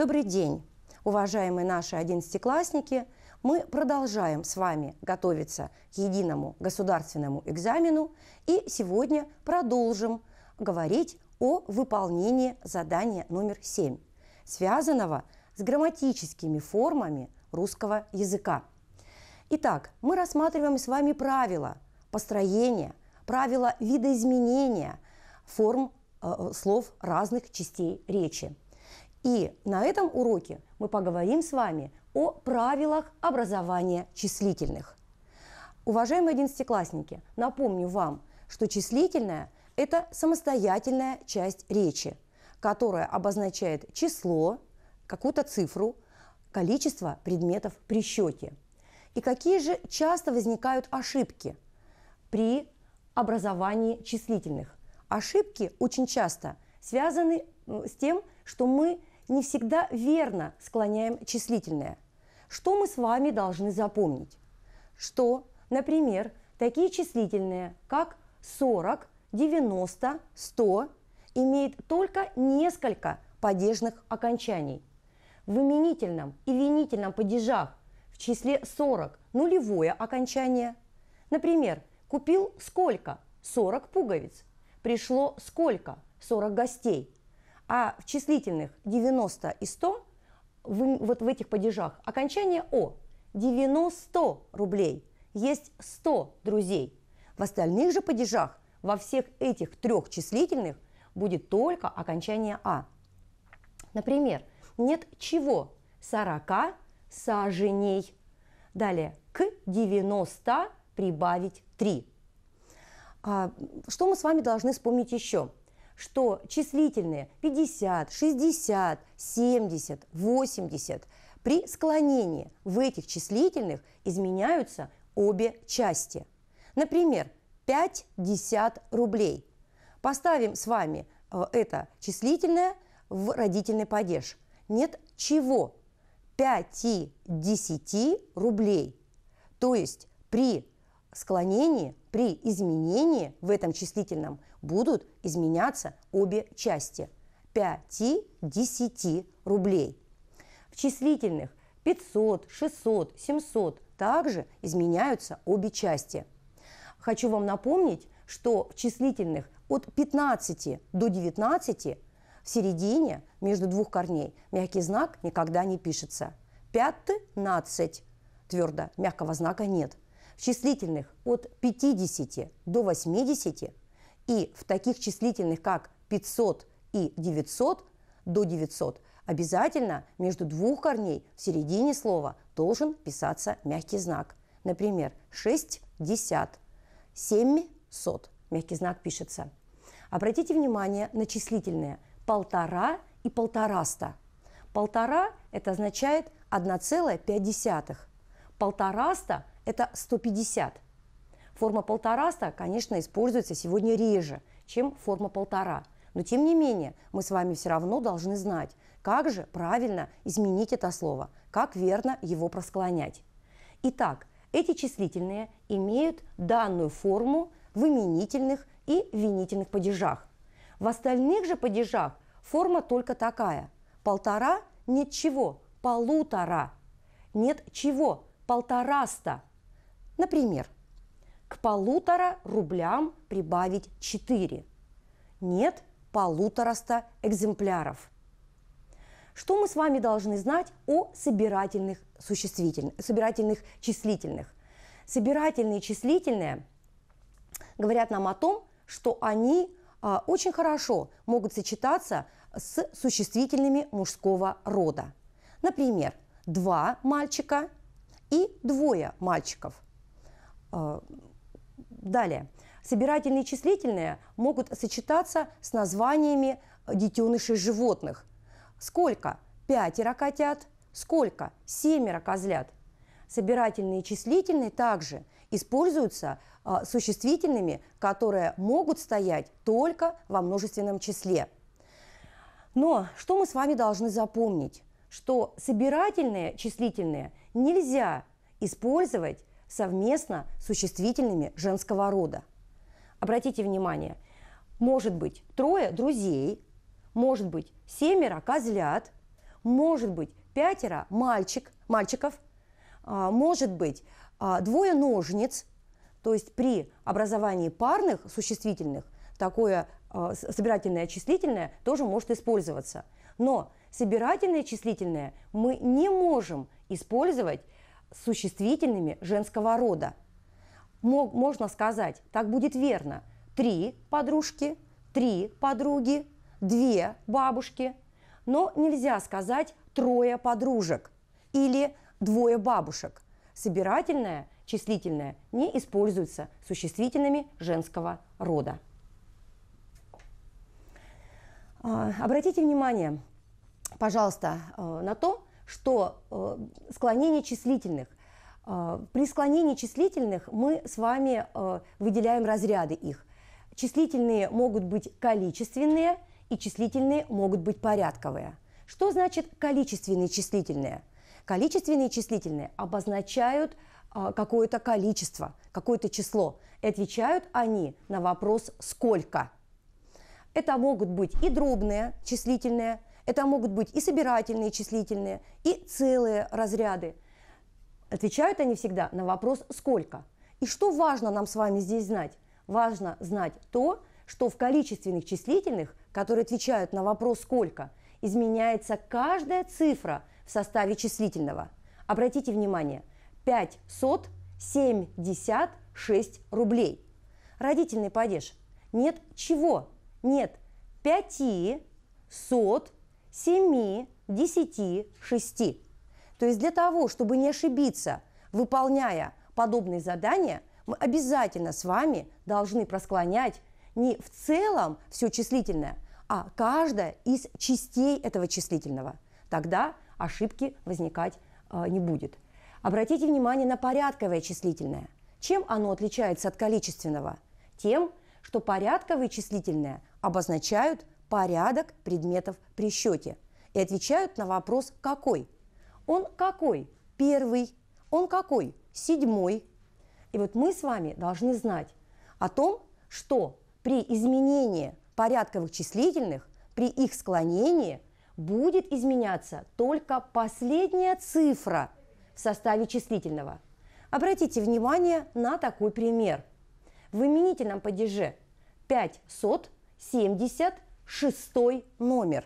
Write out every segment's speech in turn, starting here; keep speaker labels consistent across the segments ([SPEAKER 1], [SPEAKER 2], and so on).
[SPEAKER 1] Добрый день, уважаемые наши одиннадцатиклассники! Мы продолжаем с вами готовиться к единому государственному экзамену и сегодня продолжим говорить о выполнении задания номер семь, связанного с грамматическими формами русского языка. Итак, мы рассматриваем с вами правила построения, правила видоизменения форм э, э слов разных частей речи – и на этом уроке мы поговорим с вами о правилах образования числительных. Уважаемые одиннадцатиклассники, напомню вам, что числительное – это самостоятельная часть речи, которая обозначает число, какую-то цифру, количество предметов при счете. И какие же часто возникают ошибки при образовании числительных? Ошибки очень часто связаны с тем, что мы не всегда верно склоняем числительное. Что мы с вами должны запомнить? Что, например, такие числительные, как 40, 90, 100, имеют только несколько падежных окончаний. В именительном и винительном падежах в числе 40 нулевое окончание. Например, купил сколько? 40 пуговиц. Пришло сколько? 40 гостей а в числительных 90 и 100 в, вот в этих падежах окончание «о» 90 рублей, есть 100 друзей. В остальных же падежах во всех этих трех числительных будет только окончание «а». Например, нет чего 40 саженей. Далее, к 90 прибавить 3. А, что мы с вами должны вспомнить еще – что числительные 50, 60, 70, 80 при склонении в этих числительных изменяются обе части. Например, 50 рублей. Поставим с вами э, это числительное в родительный падеж. Нет чего? 5 10 рублей. То есть при склонении, при изменении в этом числительном будут изменяться обе части 5-10 рублей. В числительных 500, 600, 700 также изменяются обе части. Хочу вам напомнить, что в числительных от 15 до 19 в середине между двух корней мягкий знак никогда не пишется. 15 твердо, мягкого знака нет – числительных от 50 до 80 и в таких числительных, как 500 и 900 до 900, обязательно между двух корней в середине слова должен писаться мягкий знак. Например, 60, 700. Мягкий знак пишется. Обратите внимание на числительные полтора и полтораста. Полтора – это означает 1,5. Полтораста это 150. Форма полтораста, конечно, используется сегодня реже, чем форма полтора. Но тем не менее, мы с вами все равно должны знать, как же правильно изменить это слово, как верно его просклонять. Итак, эти числительные имеют данную форму в именительных и винительных падежах. В остальных же падежах форма только такая. Полтора – нет чего, полутора. Нет чего, полтораста – Например, к полутора рублям прибавить 4. Нет полутораста экземпляров. Что мы с вами должны знать о собирательных существительных, собирательных числительных? Собирательные числительные говорят нам о том, что они а, очень хорошо могут сочетаться с существительными мужского рода. Например, два мальчика и двое мальчиков – а, далее. Собирательные и числительные могут сочетаться с названиями детенышей животных. Сколько? Пятеро котят. Сколько? Семеро козлят. Собирательные и числительные также используются а, существительными, которые могут стоять только во множественном числе. Но что мы с вами должны запомнить? Что собирательные числительные нельзя использовать совместно существительными женского рода. Обратите внимание, может быть трое друзей, может быть семеро козлят, может быть пятеро мальчик, мальчиков, а, может быть а, двое ножниц, то есть при образовании парных существительных такое а, собирательное числительное тоже может использоваться. Но собирательное числительное мы не можем использовать существительными женского рода. Мог Можно сказать, так будет верно, три подружки, три подруги, две бабушки, но нельзя сказать трое подружек или двое бабушек. Собирательное, числительное не используется существительными женского рода. А, обратите внимание, пожалуйста, э, на то, что э, склонение числительных. Э, при склонении числительных мы с вами э, выделяем разряды их. Числительные могут быть количественные, и числительные могут быть порядковые. Что значит количественные числительные? Количественные числительные обозначают э, какое-то количество, какое-то число. И отвечают они на вопрос «сколько?». Это могут быть и дробные числительные – это могут быть и собирательные, числительные, и целые разряды. Отвечают они всегда на вопрос «сколько?». И что важно нам с вами здесь знать? Важно знать то, что в количественных числительных, которые отвечают на вопрос «сколько?», изменяется каждая цифра в составе числительного. Обратите внимание, 5 сот 76 рублей. Родительный падеж. Нет чего? Нет 5 7, 10, 6. То есть для того, чтобы не ошибиться, выполняя подобные задания, мы обязательно с вами должны просклонять не в целом все числительное, а каждое из частей этого числительного. Тогда ошибки возникать э, не будет. Обратите внимание на порядковое числительное. Чем оно отличается от количественного? Тем, что порядковые числительные обозначают порядок предметов при счете и отвечают на вопрос «какой?». Он какой? Первый. Он какой? Седьмой. И вот мы с вами должны знать о том, что при изменении порядковых числительных, при их склонении будет изменяться только последняя цифра в составе числительного. Обратите внимание на такой пример. В именительном падеже 5 сот, 70, шестой номер.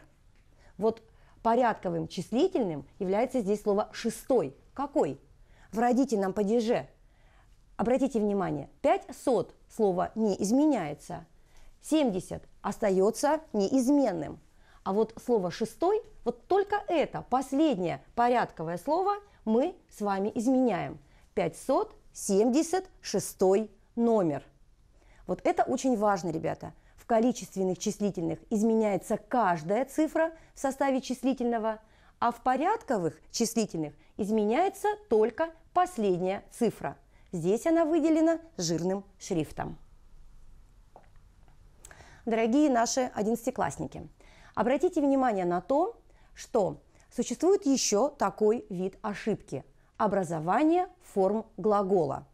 [SPEAKER 1] Вот порядковым числительным является здесь слово «шестой». Какой? В родительном падеже. Обратите внимание, 5 слово не изменяется, 70 остается неизменным. А вот слово «шестой», вот только это, последнее порядковое слово мы с вами изменяем. 576 номер. Вот это очень важно, ребята – в количественных числительных изменяется каждая цифра в составе числительного, а в порядковых числительных изменяется только последняя цифра. Здесь она выделена жирным шрифтом. Дорогие наши одиннадцатиклассники, обратите внимание на то, что существует еще такой вид ошибки – образование форм глагола.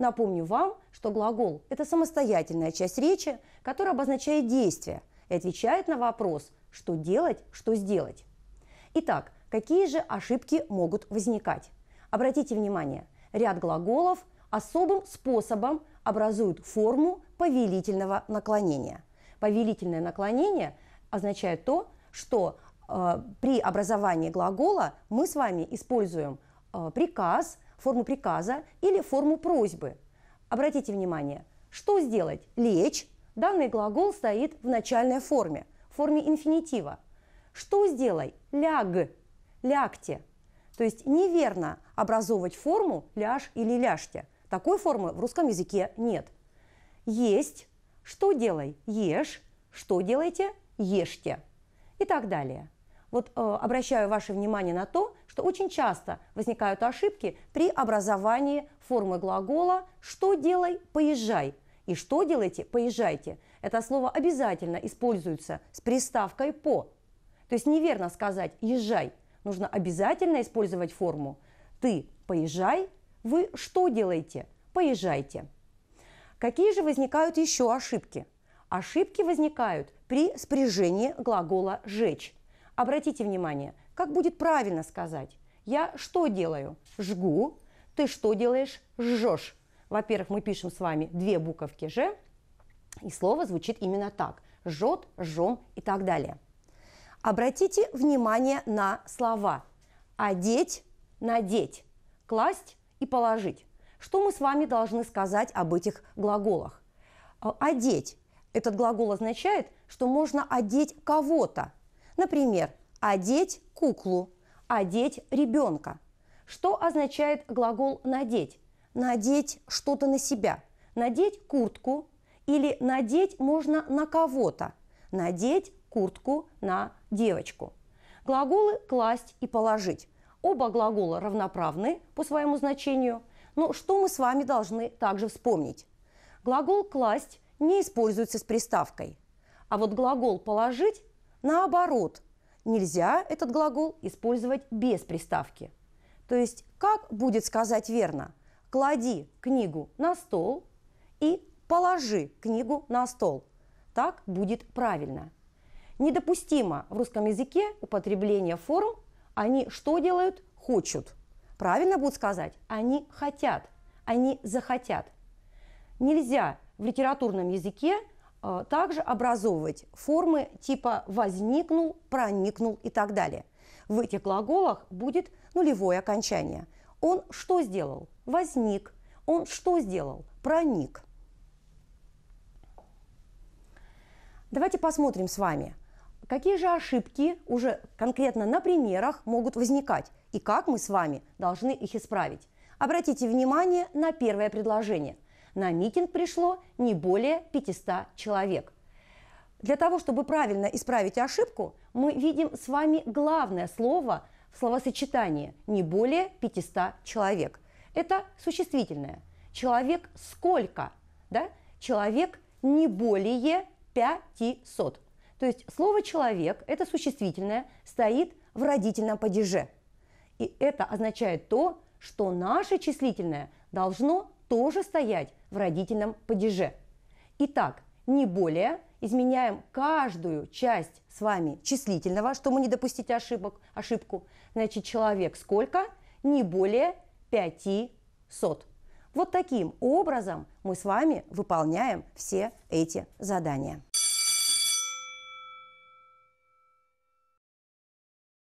[SPEAKER 1] Напомню вам, что глагол – это самостоятельная часть речи, который обозначает действие и отвечает на вопрос, что делать, что сделать. Итак, какие же ошибки могут возникать? Обратите внимание, ряд глаголов особым способом образуют форму повелительного наклонения. Повелительное наклонение означает то, что э, при образовании глагола мы с вами используем э, приказ, форму приказа или форму просьбы. Обратите внимание, что сделать? Лечь, Данный глагол стоит в начальной форме, в форме инфинитива. Что сделай? Ляг, лягте. То есть неверно образовывать форму ляж или ляжте. Такой формы в русском языке нет. Есть, что делай? Ешь, что делаете? Ешьте. И так далее. Вот э, обращаю ваше внимание на то, что очень часто возникают ошибки при образовании формы глагола «что делай?» «поезжай». И что делаете? Поезжайте. Это слово обязательно используется с приставкой «по». То есть неверно сказать «езжай». Нужно обязательно использовать форму «ты поезжай», «вы что делаете?» «Поезжайте». Какие же возникают еще ошибки? Ошибки возникают при спряжении глагола «жечь». Обратите внимание, как будет правильно сказать? Я что делаю? Жгу. Ты что делаешь? Жжешь. Во-первых, мы пишем с вами две буковки «ж», и слово звучит именно так – «жжет», «жжем» и так далее. Обратите внимание на слова «одеть», «надеть», «класть» и «положить». Что мы с вами должны сказать об этих глаголах? Э, «Одеть» – этот глагол означает, что можно одеть кого-то. Например, «одеть куклу», «одеть ребенка». Что означает глагол «надеть»? надеть что-то на себя. Надеть куртку или надеть можно на кого-то. Надеть куртку на девочку. Глаголы «класть» и «положить». Оба глагола равноправны по своему значению, но что мы с вами должны также вспомнить? Глагол «класть» не используется с приставкой, а вот глагол «положить» наоборот. Нельзя этот глагол использовать без приставки. То есть как будет сказать верно? клади книгу на стол и положи книгу на стол. Так будет правильно. Недопустимо в русском языке употребление форм «они что делают?» «хочут». Правильно будет сказать «они хотят», «они захотят». Нельзя в литературном языке э, также образовывать формы типа «возникнул», «проникнул» и так далее. В этих глаголах будет нулевое окончание – он что сделал? Возник. Он что сделал? Проник. Давайте посмотрим с вами, какие же ошибки уже конкретно на примерах могут возникать и как мы с вами должны их исправить. Обратите внимание на первое предложение. На митинг пришло не более 500 человек. Для того, чтобы правильно исправить ошибку, мы видим с вами главное слово – Словосочетание «не более 500 человек». Это существительное. Человек сколько? Да? Человек не более 500. То есть слово «человек» – это существительное, стоит в родительном падеже. И это означает то, что наше числительное должно тоже стоять в родительном падеже. Итак, не более, изменяем каждую часть с вами числительного, чтобы не допустить ошибок, ошибку. Значит, человек сколько? Не более 500. Вот таким образом мы с вами выполняем все эти задания.